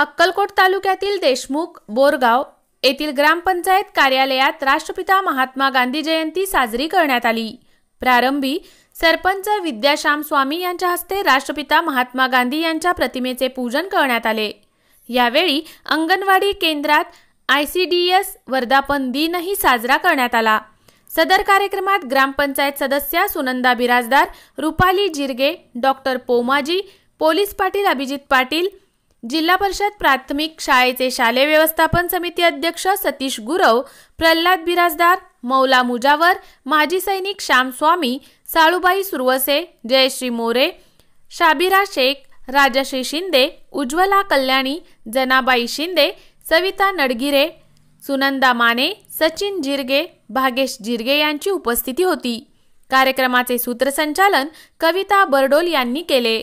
अक्कलकोट तालुक्यातील देशमुख बोरगाव येथील ग्रामपंचायत कार्यालयात राष्ट्रपिता महात्मा गांधी जयंती साजरी करण्यात आली प्रारंभी सरपंच विद्याश्याम स्वामी यांच्या हस्ते राष्ट्रपिता महात्मा गांधी यांच्या प्रतिमेचे पूजन करण्यात आले यावेळी अंगणवाडी केंद्रात आय सी डी एस वर्धापन दिनही साजरा करण्यात आला सदर कार्यक्रमात ग्रामपंचायत सदस्या सुनंदा बिराजदार रुपाली जिरगे डॉक्टर पोमाजी पोलीस पाटील अभिजित पाटील जिल्हा परिषद प्राथमिक शाळेचे शालेय व्यवस्थापन समिती अध्यक्ष सतीश गुरव प्रल्हाद बिराजदार मौला मुजावर माजी सैनिक श्याम स्वामी साळूबाई सुरवसे जयश्री मोरे शाबिरा शेख राजश्री शिंदे उज्ज्वला कल्याणी जनाबाई शिंदे सविता नडगिरे सुनंदा माने सचिन जिरगे भागेश जिरगे यांची उपस्थिती होती कार्यक्रमाचे सूत्रसंचालन कविता बर्डोल यांनी केले